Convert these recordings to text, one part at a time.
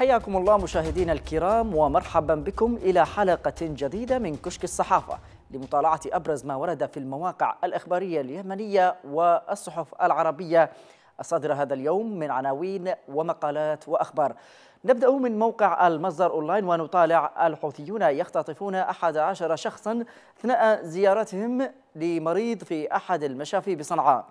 حياكم الله مشاهدينا الكرام ومرحبا بكم إلى حلقة جديدة من كشك الصحافة لمطالعة أبرز ما ورد في المواقع الإخبارية اليمنية والصحف العربية الصادرة هذا اليوم من عناوين ومقالات وأخبار نبدأ من موقع المصدر أونلاين ونطالع الحوثيون يختطفون أحد عشر شخصا أثناء زيارتهم لمريض في أحد المشافي بصنعاء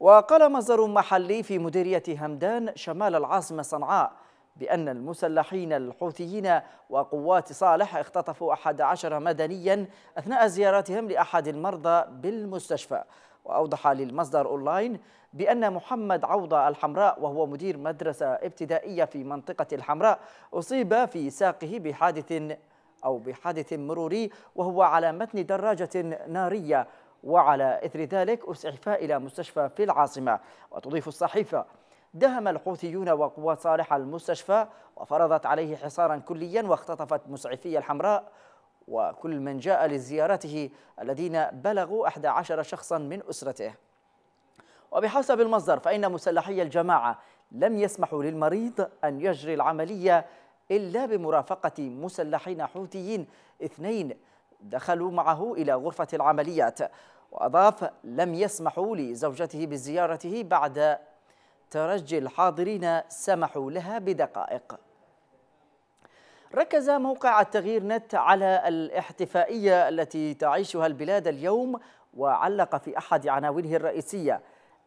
وقال مصدر محلي في مديرية همدان شمال العاصمة صنعاء بأن المسلحين الحوثيين وقوات صالح اختطفوا أحد عشر مدنيا أثناء زيارتهم لأحد المرضى بالمستشفى وأوضح للمصدر أونلاين بأن محمد عوضة الحمراء وهو مدير مدرسة ابتدائية في منطقة الحمراء أصيب في ساقه بحادث أو بحادث مروري وهو على متن دراجة نارية وعلى إثر ذلك أسعف إلى مستشفى في العاصمة وتضيف الصحيفة دهم الحوثيون وقوات صالح المستشفى وفرضت عليه حصارا كليا واختطفت مسعفي الحمراء وكل من جاء لزيارته الذين بلغوا 11 شخصا من أسرته وبحسب المصدر فإن مسلحي الجماعة لم يسمحوا للمريض أن يجري العملية إلا بمرافقة مسلحين حوثيين اثنين دخلوا معه إلى غرفة العمليات وأضاف لم يسمحوا لزوجته بزيارته بعد ترجي الحاضرين سمحوا لها بدقائق ركز موقع التغيير نت على الاحتفائية التي تعيشها البلاد اليوم وعلق في أحد عناوينه الرئيسية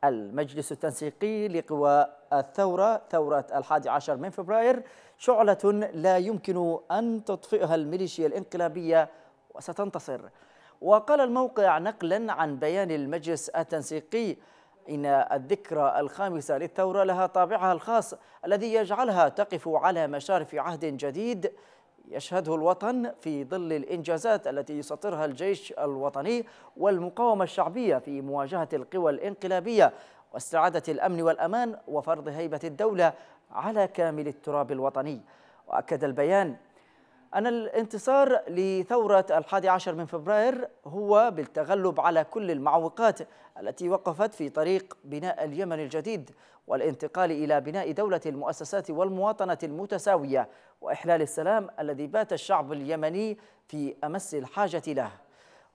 المجلس التنسيقي لقوى الثورة ثورة الحادي عشر من فبراير شعلة لا يمكن أن تطفئها الميليشيا الإنقلابية وستنتصر وقال الموقع نقلا عن بيان المجلس التنسيقي إن الذكرى الخامسة للثورة لها طابعها الخاص الذي يجعلها تقف على مشارف عهد جديد يشهده الوطن في ظل الإنجازات التي يسطرها الجيش الوطني والمقاومة الشعبية في مواجهة القوى الإنقلابية واستعادة الأمن والأمان وفرض هيبة الدولة على كامل التراب الوطني وأكد البيان أن الانتصار لثورة الحادي عشر من فبراير هو بالتغلب على كل المعوقات التي وقفت في طريق بناء اليمن الجديد والانتقال إلى بناء دولة المؤسسات والمواطنة المتساوية وإحلال السلام الذي بات الشعب اليمني في أمس الحاجة له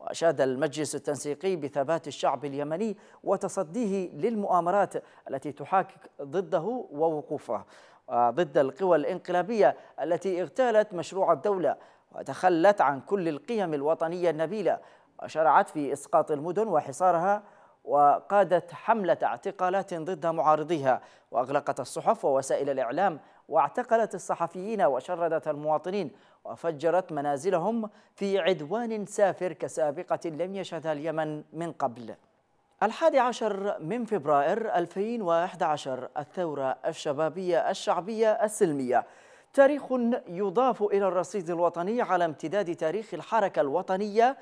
وأشاد المجلس التنسيقي بثبات الشعب اليمني وتصديه للمؤامرات التي تحاكك ضده ووقوفه ضد القوى الانقلابية التي اغتالت مشروع الدولة وتخلت عن كل القيم الوطنية النبيلة وشرعت في إسقاط المدن وحصارها وقادت حملة اعتقالات ضد معارضيها وأغلقت الصحف ووسائل الإعلام واعتقلت الصحفيين وشردت المواطنين وفجرت منازلهم في عدوان سافر كسابقة لم يشهدها اليمن من قبل الحادي عشر من فبراير 2011 الثورة الشبابية الشعبية السلمية تاريخ يضاف إلى الرصيد الوطني على امتداد تاريخ الحركة الوطنية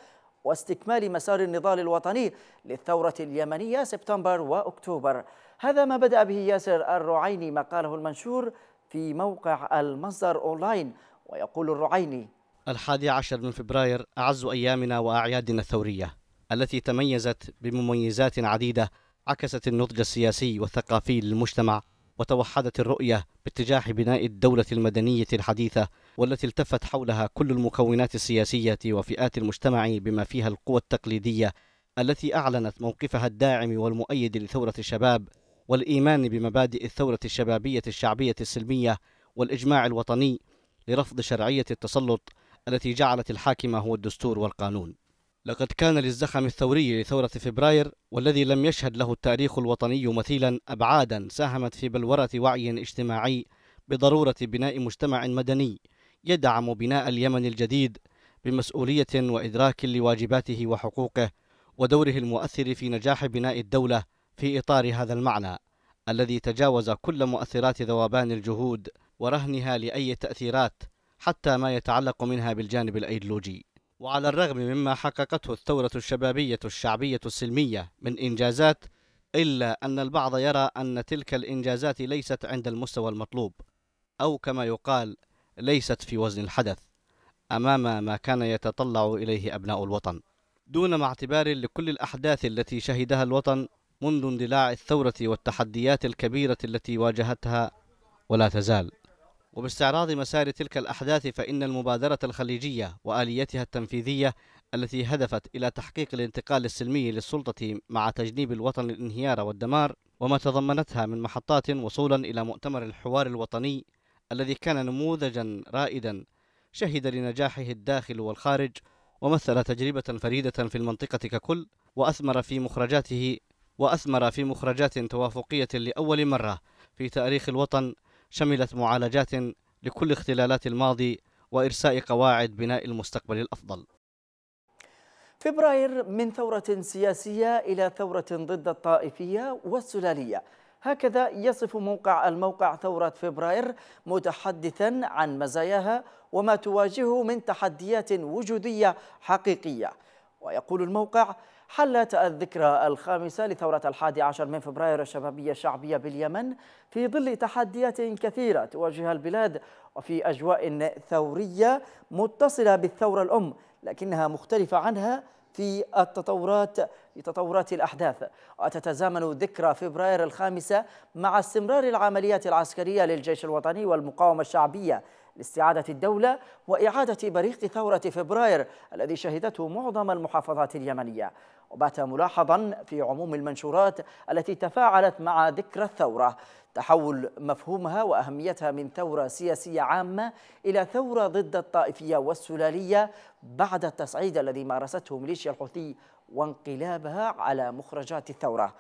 واستكمال مسار النضال الوطني للثورة اليمنية سبتمبر وأكتوبر هذا ما بدأ به ياسر الرعيني مقاله المنشور في موقع المصدر أونلاين ويقول الرعيني الحادي عشر من فبراير أعز أيامنا وأعيادنا الثورية التي تميزت بمميزات عديدة عكست النضج السياسي والثقافي للمجتمع وتوحدت الرؤية باتجاه بناء الدولة المدنية الحديثة والتي التفت حولها كل المكونات السياسية وفئات المجتمع بما فيها القوى التقليدية التي أعلنت موقفها الداعم والمؤيد لثورة الشباب والإيمان بمبادئ الثورة الشبابية الشعبية السلمية والإجماع الوطني لرفض شرعية التسلط التي جعلت الحاكم هو الدستور والقانون لقد كان للزخم الثوري لثورة فبراير والذي لم يشهد له التاريخ الوطني مثيلا أبعادا ساهمت في بلورة وعي اجتماعي بضرورة بناء مجتمع مدني يدعم بناء اليمن الجديد بمسؤولية وإدراك لواجباته وحقوقه ودوره المؤثر في نجاح بناء الدولة في إطار هذا المعنى الذي تجاوز كل مؤثرات ذوبان الجهود ورهنها لأي تأثيرات حتى ما يتعلق منها بالجانب الأيدلوجي وعلى الرغم مما حققته الثورة الشبابية الشعبية السلمية من إنجازات إلا أن البعض يرى أن تلك الإنجازات ليست عند المستوى المطلوب أو كما يقال ليست في وزن الحدث أمام ما كان يتطلع إليه أبناء الوطن دون ما اعتبار لكل الأحداث التي شهدها الوطن منذ اندلاع الثورة والتحديات الكبيرة التي واجهتها ولا تزال وباستعراض مسار تلك الأحداث فإن المبادرة الخليجية وآليتها التنفيذية التي هدفت إلى تحقيق الانتقال السلمي للسلطة مع تجنيب الوطن الانهيار والدمار وما تضمنتها من محطات وصولا إلى مؤتمر الحوار الوطني الذي كان نموذجا رائدا شهد لنجاحه الداخل والخارج ومثل تجربة فريدة في المنطقة ككل وأثمر في مخرجاته وأثمر في مخرجات توافقية لأول مرة في تاريخ الوطن شملت معالجات لكل اختلالات الماضي وإرساء قواعد بناء المستقبل الأفضل فبراير من ثورة سياسية إلى ثورة ضد الطائفية والسلالية هكذا يصف موقع الموقع ثورة فبراير متحدثا عن مزاياها وما تواجهه من تحديات وجودية حقيقية ويقول الموقع حلت الذكرى الخامسة لثورة الحادي عشر من فبراير الشبابية الشعبية باليمن في ظل تحديات كثيرة تواجه البلاد وفي أجواء ثورية متصلة بالثورة الأم لكنها مختلفة عنها في التطورات في تطورات الأحداث وتتزامن ذكرى فبراير الخامسة مع استمرار العمليات العسكرية للجيش الوطني والمقاومة الشعبية لاستعادة الدولة وإعادة بريق ثورة فبراير الذي شهدته معظم المحافظات اليمنية وبات ملاحظا في عموم المنشورات التي تفاعلت مع ذكرى الثورة تحول مفهومها وأهميتها من ثورة سياسية عامة إلى ثورة ضد الطائفية والسلالية بعد التصعيد الذي مارسته ميليشيا الحوثي وانقلابها على مخرجات الثورة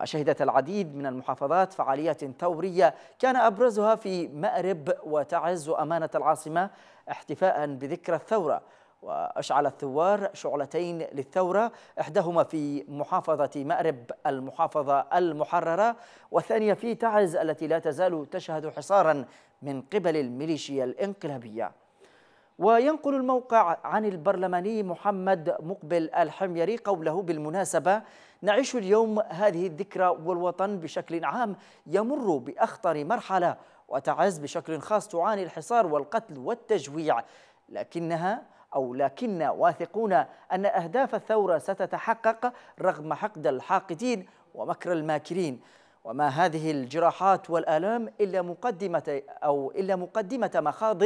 وشهدت العديد من المحافظات فعاليات ثورية كان أبرزها في مأرب وتعز أمانة العاصمة احتفاء بذكرى الثورة وأشعل الثوار شعلتين للثورة إحداهما في محافظة مأرب المحافظة المحررة والثانية في تعز التي لا تزال تشهد حصارا من قبل الميليشيا الإنقلابية وينقل الموقع عن البرلماني محمد مقبل الحميري قوله بالمناسبة نعيش اليوم هذه الذكرى والوطن بشكل عام يمر باخطر مرحله وتعز بشكل خاص تعاني الحصار والقتل والتجويع لكنها أو لكن واثقون أن أهداف الثورة ستتحقق رغم حقد الحاقدين ومكر الماكرين وما هذه الجراحات والآلام إلا مقدمة أو إلا مقدمة مخاض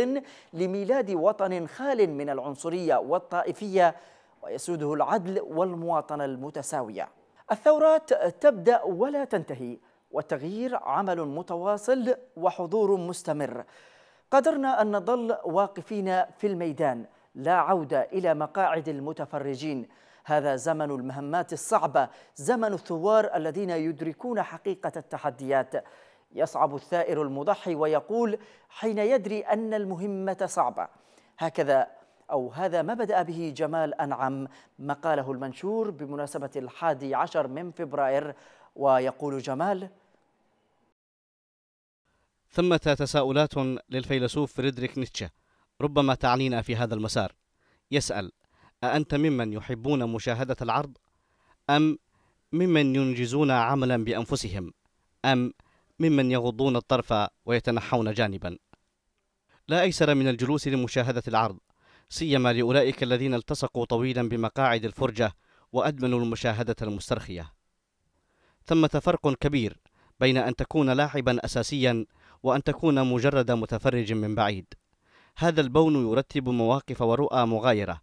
لميلاد وطن خال من العنصرية والطائفية ويسوده العدل والمواطنة المتساوية الثورات تبدأ ولا تنتهي والتغيير عمل متواصل وحضور مستمر قدرنا أن نظل واقفين في الميدان لا عودة إلى مقاعد المتفرجين هذا زمن المهمات الصعبة زمن الثوار الذين يدركون حقيقة التحديات يصعب الثائر المضحي ويقول حين يدري أن المهمة صعبة هكذا أو هذا ما بدأ به جمال أنعم مقاله المنشور بمناسبة الحادي عشر من فبراير ويقول جمال ثمة تساؤلات للفيلسوف فريدريك نيتشه ربما تعنينا في هذا المسار يسأل أأنت ممن يحبون مشاهدة العرض أم ممن ينجزون عملا بأنفسهم أم ممن يغضون الطرف ويتنحون جانبا لا أيسر من الجلوس لمشاهدة العرض سيما لأولئك الذين التصقوا طويلا بمقاعد الفرجة وأدمنوا المشاهدة المسترخية ثمة فرق كبير بين أن تكون لاعبا أساسيا وأن تكون مجرد متفرج من بعيد هذا البون يرتب مواقف ورؤى مغايرة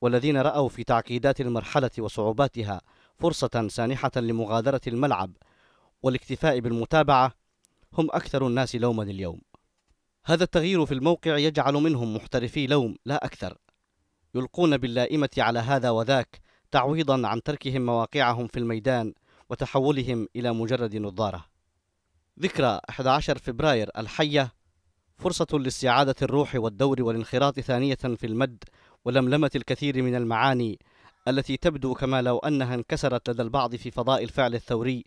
والذين رأوا في تعقيدات المرحلة وصعوباتها فرصة سانحة لمغادرة الملعب والاكتفاء بالمتابعة هم أكثر الناس لوما اليوم هذا التغيير في الموقع يجعل منهم محترفي لوم لا أكثر يلقون باللائمة على هذا وذاك تعويضا عن تركهم مواقعهم في الميدان وتحولهم إلى مجرد نظارة ذكرى 11 فبراير الحية فرصة لاستعادة الروح والدور والانخراط ثانية في المد ولملمة الكثير من المعاني التي تبدو كما لو أنها انكسرت لدى البعض في فضاء الفعل الثوري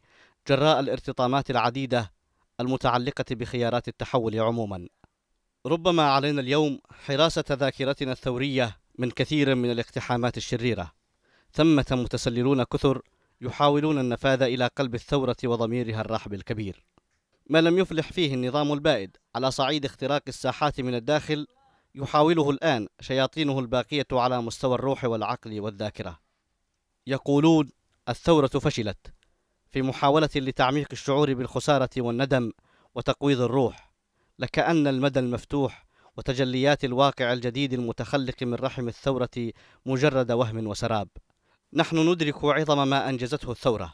جراء الارتطامات العديدة المتعلقة بخيارات التحول عموماً ربما علينا اليوم حراسة ذاكرتنا الثورية من كثير من الاقتحامات الشريرة ثمة متسللون كثر يحاولون النفاذ إلى قلب الثورة وضميرها الرحب الكبير ما لم يفلح فيه النظام البائد على صعيد اختراق الساحات من الداخل يحاوله الآن شياطينه الباقية على مستوى الروح والعقل والذاكرة يقولون الثورة فشلت في محاولة لتعميق الشعور بالخسارة والندم وتقويض الروح لكأن المدى المفتوح وتجليات الواقع الجديد المتخلق من رحم الثورة مجرد وهم وسراب. نحن ندرك عظم ما أنجزته الثورة،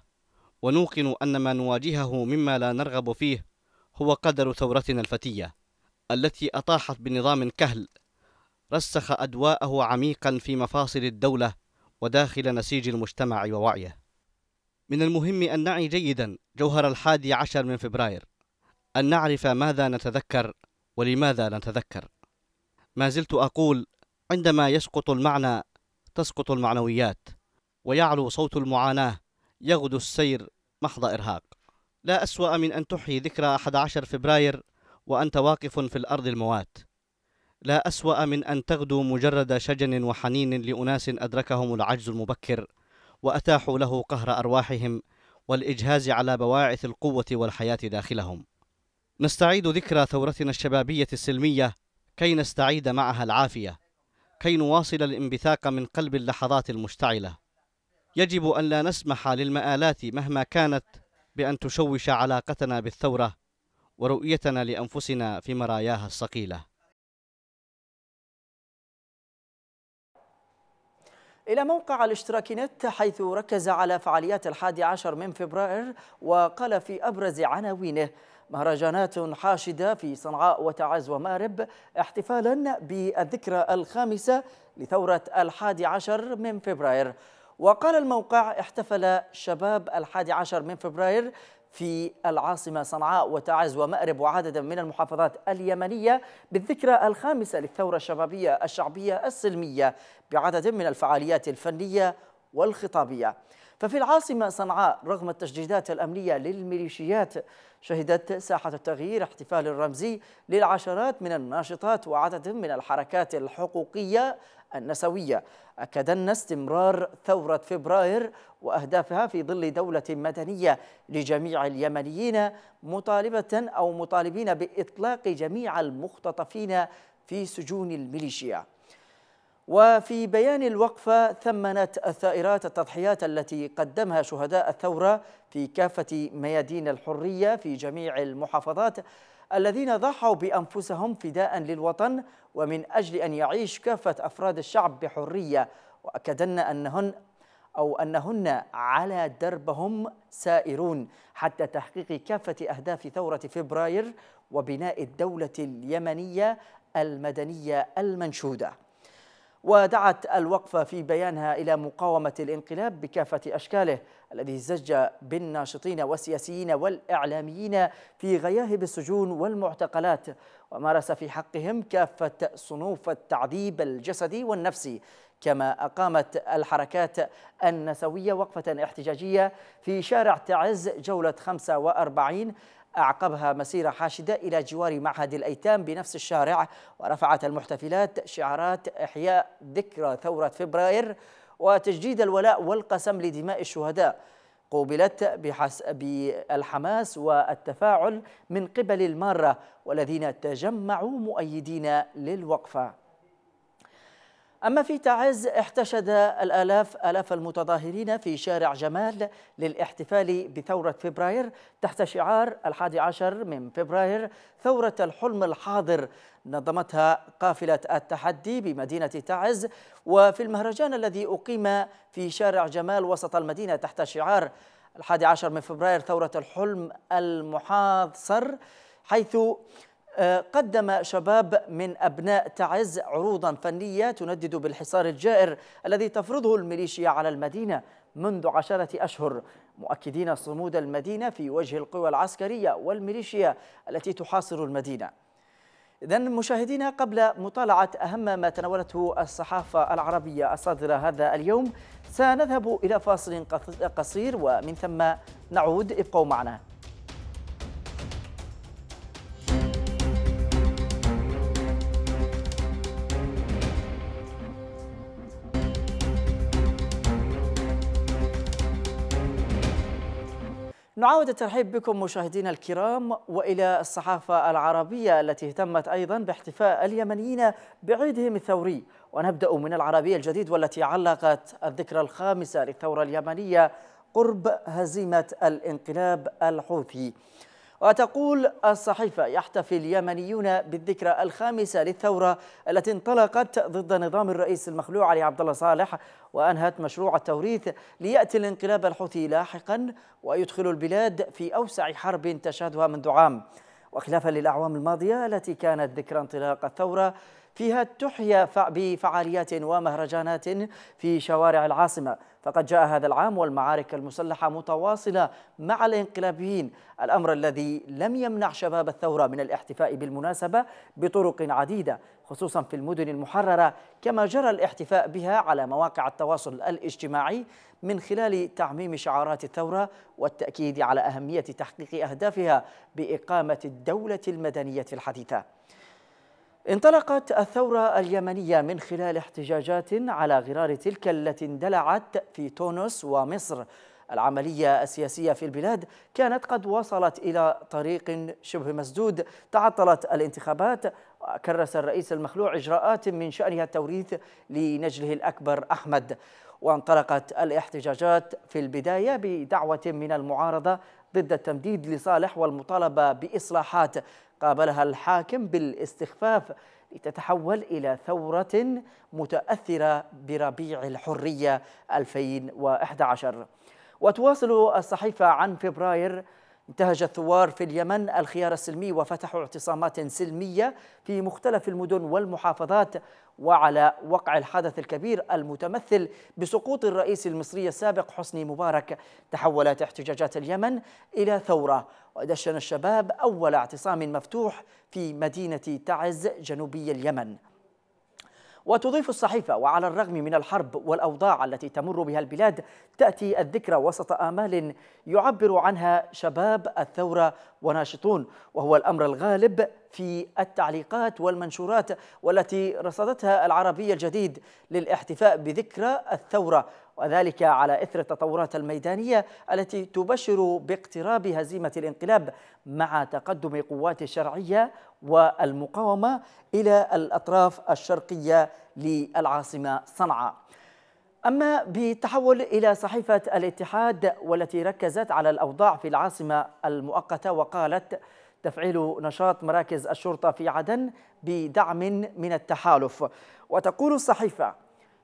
ونوقن أن ما نواجهه مما لا نرغب فيه هو قدر ثورتنا الفتية، التي أطاحت بنظام كهل، رسخ أدواءه عميقا في مفاصل الدولة وداخل نسيج المجتمع ووعيه. من المهم أن نعي جيدا جوهر الحادي عشر من فبراير أن نعرف ماذا نتذكر ولماذا نتذكر ما زلت أقول عندما يسقط المعنى تسقط المعنويات ويعلو صوت المعاناة يغدو السير محض إرهاق لا أسوأ من أن تحيي ذكرى 11 فبراير وأنت واقف في الأرض الموات لا أسوأ من أن تغدو مجرد شجن وحنين لأناس أدركهم العجز المبكر وأتاحوا له قهر أرواحهم والإجهاز على بواعث القوة والحياة داخلهم نستعيد ذكرى ثورتنا الشبابية السلمية كي نستعيد معها العافية كي نواصل الانبثاق من قلب اللحظات المشتعلة يجب أن لا نسمح للمآلات مهما كانت بأن تشوش علاقتنا بالثورة ورؤيتنا لأنفسنا في مراياها الصقيلة إلى موقع الاشتراك نت حيث ركز على فعاليات الحادي عشر من فبراير وقال في أبرز عناوينه مهرجانات حاشدة في صنعاء وتعز ومأرب احتفالا بالذكرى الخامسة لثورة الحادي عشر من فبراير وقال الموقع احتفل شباب الحادي عشر من فبراير في العاصمة صنعاء وتعز ومأرب وعددا من المحافظات اليمنية بالذكرى الخامسة للثورة الشبابية الشعبية السلمية بعدد من الفعاليات الفنية والخطابية ففي العاصمة صنعاء رغم التشديدات الأمنية للميليشيات شهدت ساحة التغيير احتفال رمزي للعشرات من الناشطات وعدد من الحركات الحقوقية النسوية أكدن استمرار ثورة فبراير وأهدافها في ظل دولة مدنية لجميع اليمنيين مطالبة أو مطالبين بإطلاق جميع المختطفين في سجون الميليشيا وفي بيان الوقفة ثمنت الثائرات التضحيات التي قدمها شهداء الثورة في كافة ميادين الحرية في جميع المحافظات الذين ضحوا بأنفسهم فداء للوطن ومن أجل أن يعيش كافة أفراد الشعب بحرية وأكدن أنهن أو أنهن على دربهم سائرون حتى تحقيق كافة أهداف ثورة فبراير وبناء الدولة اليمنية المدنية المنشوده ودعت الوقفة في بيانها إلى مقاومة الانقلاب بكافة أشكاله الذي زج بالناشطين والسياسيين والإعلاميين في غياهب السجون والمعتقلات ومارس في حقهم كافة صنوف التعذيب الجسدي والنفسي كما أقامت الحركات النسوية وقفة احتجاجية في شارع تعز جولة 45 أعقبها مسيرة حاشدة إلى جوار معهد الأيتام بنفس الشارع ورفعت المحتفلات شعارات إحياء ذكرى ثورة فبراير وتجديد الولاء والقسم لدماء الشهداء قوبلت بالحماس والتفاعل من قبل المارة والذين تجمعوا مؤيدين للوقفة أما في تعز احتشد الآلاف آلاف المتظاهرين في شارع جمال للاحتفال بثورة فبراير تحت شعار الحادي عشر من فبراير ثورة الحلم الحاضر نظمتها قافلة التحدي بمدينة تعز وفي المهرجان الذي أقيم في شارع جمال وسط المدينة تحت شعار الحادي عشر من فبراير ثورة الحلم المحاصر حيث قدم شباب من أبناء تعز عروضا فنية تندد بالحصار الجائر الذي تفرضه الميليشيا على المدينة منذ عشرة أشهر مؤكدين صمود المدينة في وجه القوى العسكرية والميليشيا التي تحاصر المدينة إذا مشاهدينا قبل مطالعة أهم ما تناولته الصحافة العربية الصادرة هذا اليوم سنذهب إلى فاصل قصير ومن ثم نعود ابقوا معنا نعاود الترحيب بكم مشاهدينا الكرام والى الصحافه العربيه التي اهتمت ايضا باحتفاء اليمنيين بعيدهم الثوري ونبدا من العربيه الجديد والتي علقت الذكرى الخامسه للثوره اليمنيه قرب هزيمه الانقلاب الحوثي وتقول الصحيفة يحتفي اليمنيون بالذكرى الخامسة للثورة التي انطلقت ضد نظام الرئيس المخلوع علي عبد الله صالح وأنهت مشروع التوريث ليأتي الانقلاب الحوثي لاحقا ويدخل البلاد في أوسع حرب تشهدها منذ عام وخلافا للأعوام الماضية التي كانت ذكرى انطلاق الثورة فيها تحيا بفعاليات ومهرجانات في شوارع العاصمة فقد جاء هذا العام والمعارك المسلحة متواصلة مع الانقلابيين الأمر الذي لم يمنع شباب الثورة من الاحتفاء بالمناسبة بطرق عديدة خصوصا في المدن المحررة كما جرى الاحتفاء بها على مواقع التواصل الاجتماعي من خلال تعميم شعارات الثورة والتأكيد على أهمية تحقيق أهدافها بإقامة الدولة المدنية الحديثة انطلقت الثورة اليمنية من خلال احتجاجات على غرار تلك التي اندلعت في تونس ومصر العملية السياسية في البلاد كانت قد وصلت إلى طريق شبه مسدود تعطلت الانتخابات وكرس الرئيس المخلوع إجراءات من شأنها التوريث لنجله الأكبر أحمد وانطلقت الاحتجاجات في البداية بدعوة من المعارضة ضد التمديد لصالح والمطالبة بإصلاحات قابلها الحاكم بالاستخفاف لتتحول إلى ثورة متأثرة بربيع الحرية 2011 وتواصل الصحيفة عن فبراير انتهج الثوار في اليمن الخيار السلمي وفتحوا اعتصامات سلمية في مختلف المدن والمحافظات وعلى وقع الحدث الكبير المتمثل بسقوط الرئيس المصري السابق حسني مبارك تحولت احتجاجات اليمن إلى ثورة ودشن الشباب أول اعتصام مفتوح في مدينة تعز جنوبي اليمن وتضيف الصحيفة وعلى الرغم من الحرب والأوضاع التي تمر بها البلاد تأتي الذكرى وسط آمال يعبر عنها شباب الثورة وناشطون وهو الأمر الغالب في التعليقات والمنشورات والتي رصدتها العربية الجديد للاحتفاء بذكرى الثورة وذلك على إثر التطورات الميدانية التي تبشر باقتراب هزيمة الانقلاب مع تقدم قوات الشرعية والمقاومة إلى الأطراف الشرقية للعاصمة صنعاء أما بالتحول إلى صحيفة الاتحاد والتي ركزت على الأوضاع في العاصمة المؤقتة وقالت تفعيل نشاط مراكز الشرطة في عدن بدعم من التحالف وتقول الصحيفة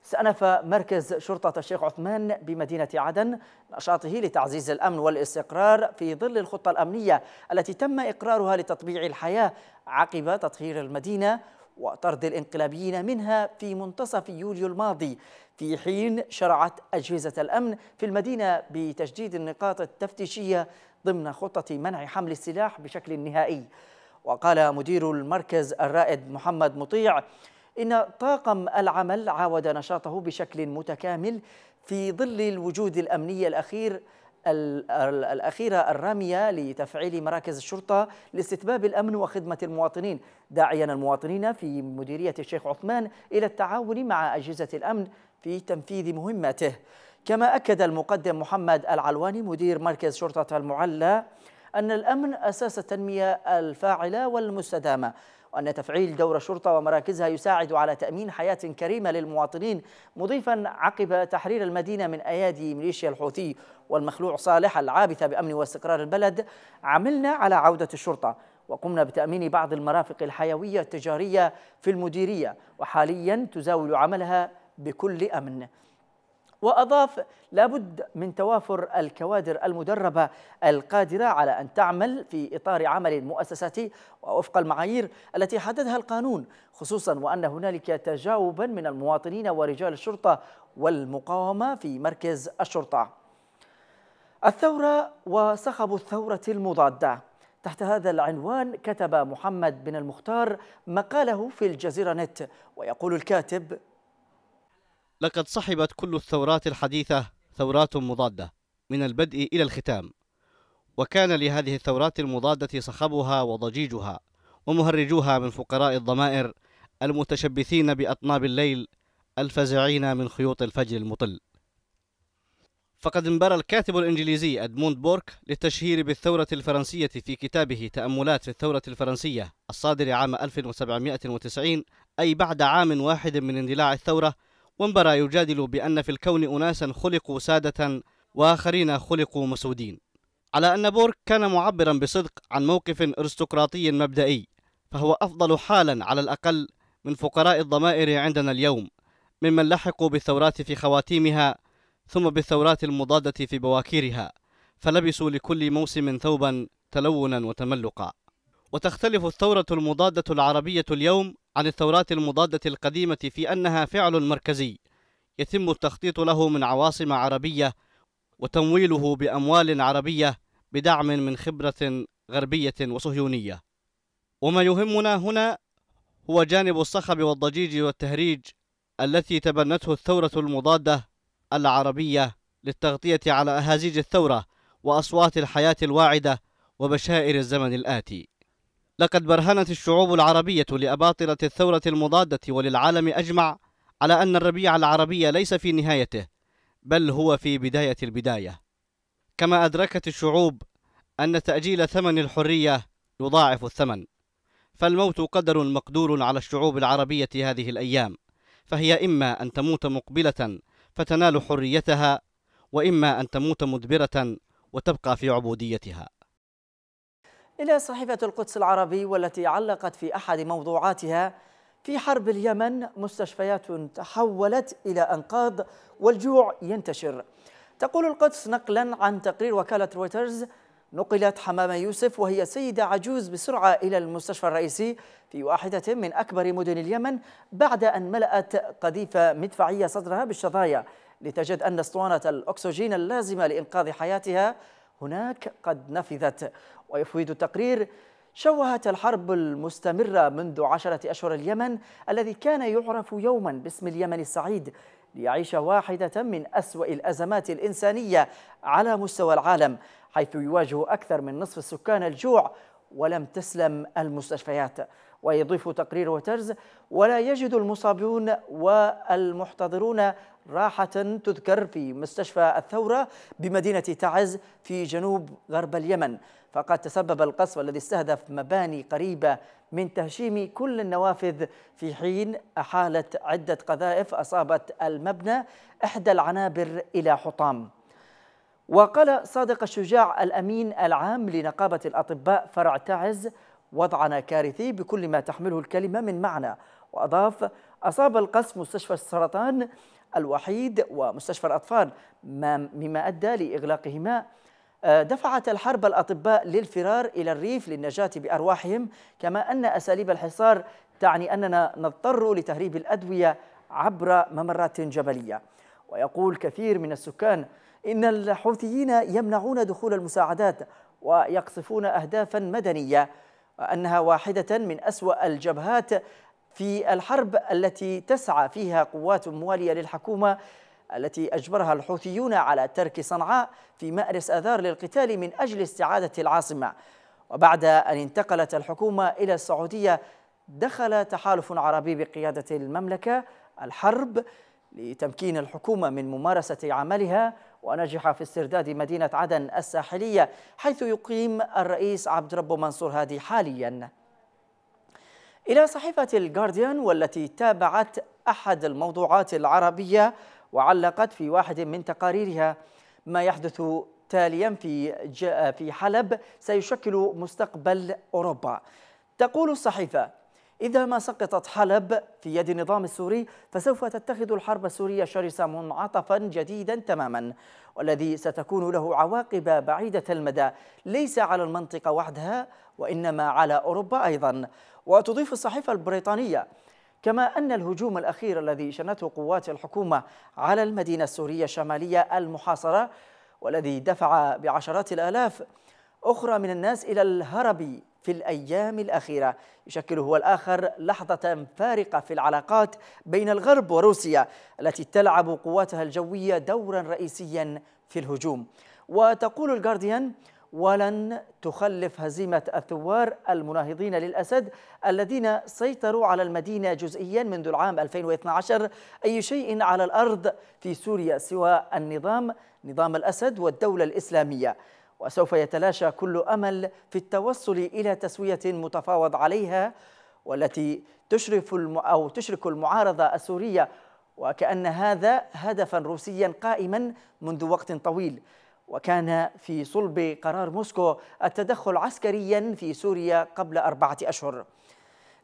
استأنف مركز شرطة الشيخ عثمان بمدينة عدن نشاطه لتعزيز الأمن والاستقرار في ظل الخطة الأمنية التي تم إقرارها لتطبيع الحياة عقب تطهير المدينة وطرد الانقلابيين منها في منتصف يوليو الماضي في حين شرعت أجهزة الأمن في المدينة بتجديد النقاط التفتيشية ضمن خطة منع حمل السلاح بشكل نهائي وقال مدير المركز الرائد محمد مطيع إن طاقم العمل عاود نشاطه بشكل متكامل في ظل الوجود الأمني الأخير الأخيرة الرامية لتفعيل مراكز الشرطة لاستتباب الأمن وخدمة المواطنين داعيا المواطنين في مديرية الشيخ عثمان إلى التعاون مع أجهزة الأمن في تنفيذ مهماته كما أكد المقدم محمد العلواني مدير مركز شرطة المعلى أن الأمن أساس التنمية الفاعلة والمستدامة وأن تفعيل دور الشرطة ومراكزها يساعد على تأمين حياة كريمة للمواطنين مضيفا عقب تحرير المدينة من أيادي ميليشيا الحوثي والمخلوع صالح العابثة بأمن واستقرار البلد عملنا على عودة الشرطة وقمنا بتأمين بعض المرافق الحيوية التجارية في المديرية وحاليا تزاول عملها بكل أمن وأضاف لابد من توافر الكوادر المدربة القادرة على أن تعمل في إطار عمل مؤسساتي ووفق المعايير التي حددها القانون خصوصا وأن هنالك تجاوبا من المواطنين ورجال الشرطة والمقاومة في مركز الشرطة الثورة وصخب الثورة المضادة تحت هذا العنوان كتب محمد بن المختار مقاله في الجزيرة نت ويقول الكاتب لقد صحبت كل الثورات الحديثة ثورات مضادة من البدء إلى الختام وكان لهذه الثورات المضادة صخبها وضجيجها ومهرجوها من فقراء الضمائر المتشبثين بأطناب الليل الفزعين من خيوط الفجر المطل فقد انبرى الكاتب الإنجليزي أدموند بورك للتشهير بالثورة الفرنسية في كتابه تأملات في الثورة الفرنسية الصادر عام 1790 أي بعد عام واحد من اندلاع الثورة وانبرى يجادل بأن في الكون أناسا خلقوا سادة وآخرين خلقوا مسودين على أن بورك كان معبرا بصدق عن موقف أرستقراطي مبدئي فهو أفضل حالا على الأقل من فقراء الضمائر عندنا اليوم ممن لحقوا بالثورات في خواتيمها ثم بالثورات المضادة في بواكيرها فلبسوا لكل موسم ثوبا تلونا وتملقا وتختلف الثورة المضادة العربية اليوم عن الثورات المضادة القديمة في أنها فعل مركزي يتم التخطيط له من عواصم عربية وتمويله بأموال عربية بدعم من خبرة غربية وصهيونية وما يهمنا هنا هو جانب الصخب والضجيج والتهريج التي تبنته الثورة المضادة العربية للتغطية على أهازيج الثورة وأصوات الحياة الواعدة وبشائر الزمن الآتي لقد برهنت الشعوب العربية لأباطرة الثورة المضادة وللعالم أجمع على أن الربيع العربي ليس في نهايته بل هو في بداية البداية كما أدركت الشعوب أن تأجيل ثمن الحرية يضاعف الثمن فالموت قدر مقدور على الشعوب العربية هذه الأيام فهي إما أن تموت مقبلة فتنال حريتها وإما أن تموت مدبرة وتبقى في عبوديتها إلى صحيفة القدس العربي والتي علقت في أحد موضوعاتها في حرب اليمن مستشفيات تحولت إلى أنقاض والجوع ينتشر تقول القدس نقلا عن تقرير وكالة رويترز نقلت حمامة يوسف وهي سيدة عجوز بسرعة إلى المستشفى الرئيسي في واحدة من أكبر مدن اليمن بعد أن ملأت قذيفة مدفعية صدرها بالشظايا لتجد أن اسطوانة الأكسجين اللازمة لإنقاذ حياتها هناك قد نفذت ويفيد التقرير شوهت الحرب المستمرة منذ عشرة أشهر اليمن الذي كان يعرف يوما باسم اليمن السعيد ليعيش واحدة من أسوأ الأزمات الإنسانية على مستوى العالم حيث يواجه أكثر من نصف السكان الجوع ولم تسلم المستشفيات ويضيف تقرير وترز ولا يجد المصابون والمحتضرون راحة تذكر في مستشفى الثورة بمدينة تعز في جنوب غرب اليمن فقد تسبب القصف الذي استهدف مباني قريبة من تهشيم كل النوافذ في حين أحالت عدة قذائف أصابت المبنى إحدى العنابر إلى حطام وقال صادق الشجاع الأمين العام لنقابة الأطباء فرع تعز وضعنا كارثي بكل ما تحمله الكلمة من معنى وأضاف أصاب القصف مستشفى السرطان الوحيد ومستشفى الأطفال مما أدى لإغلاقهما آه، دفعت الحرب الأطباء للفرار إلى الريف للنجاة بأرواحهم كما أن أساليب الحصار تعني أننا نضطر لتهريب الأدوية عبر ممرات جبلية ويقول كثير من السكان إن الحوثيين يمنعون دخول المساعدات ويقصفون أهدافا مدنية أنها واحدة من أسوأ الجبهات في الحرب التي تسعى فيها قوات موالية للحكومة التي أجبرها الحوثيون على ترك صنعاء في مأرس أذار للقتال من أجل استعادة العاصمة وبعد أن انتقلت الحكومة إلى السعودية دخل تحالف عربي بقيادة المملكة الحرب لتمكين الحكومة من ممارسة عملها ونجح في استرداد مدينة عدن الساحلية حيث يقيم الرئيس عبد ربه منصور هادي حالياً إلى صحيفة الجارديان والتي تابعت أحد الموضوعات العربية وعلقت في واحد من تقاريرها ما يحدث تاليا في في حلب سيشكل مستقبل أوروبا تقول الصحيفة إذا ما سقطت حلب في يد النظام السوري فسوف تتخذ الحرب السورية شرسة منعطفا جديدا تماما والذي ستكون له عواقب بعيدة المدى ليس على المنطقة وحدها وإنما على أوروبا أيضا وتضيف الصحيفة البريطانية كما أن الهجوم الأخير الذي شنته قوات الحكومة على المدينة السورية الشمالية المحاصرة والذي دفع بعشرات الآلاف أخرى من الناس إلى الهرب في الأيام الأخيرة يشكل هو الآخر لحظة فارقة في العلاقات بين الغرب وروسيا التي تلعب قواتها الجوية دورا رئيسيا في الهجوم وتقول الجارديان ولن تخلف هزيمة الثوار المناهضين للأسد الذين سيطروا على المدينة جزئيا منذ العام 2012 أي شيء على الأرض في سوريا سوى النظام نظام الأسد والدولة الإسلامية وسوف يتلاشى كل امل في التوصل الى تسويه متفاوض عليها والتي تشرف الم او تشرك المعارضه السوريه وكان هذا هدفا روسيا قائما منذ وقت طويل وكان في صلب قرار موسكو التدخل عسكريا في سوريا قبل اربعه اشهر.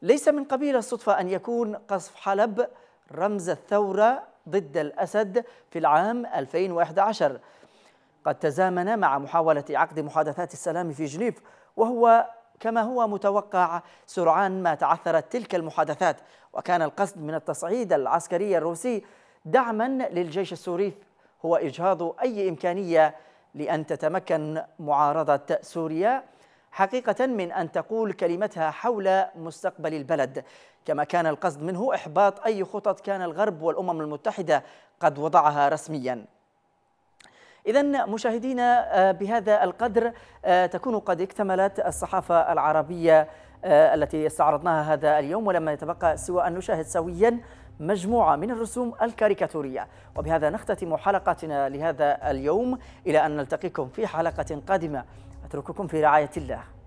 ليس من قبيل الصدفه ان يكون قصف حلب رمز الثوره ضد الاسد في العام 2011 قد تزامن مع محاولة عقد محادثات السلام في جنيف وهو كما هو متوقع سرعان ما تعثرت تلك المحادثات وكان القصد من التصعيد العسكري الروسي دعما للجيش السوري هو إجهاض أي إمكانية لأن تتمكن معارضة سوريا حقيقة من أن تقول كلمتها حول مستقبل البلد كما كان القصد منه إحباط أي خطط كان الغرب والأمم المتحدة قد وضعها رسمياً إذا مشاهدينا آه، بهذا القدر آه، تكون قد اكتملت الصحافة العربية آه، التي استعرضناها هذا اليوم ولما يتبقى سوى أن نشاهد سويا مجموعة من الرسوم الكاريكاتورية وبهذا نختتم حلقتنا لهذا اليوم إلى أن نلتقيكم في حلقة قادمة أترككم في رعاية الله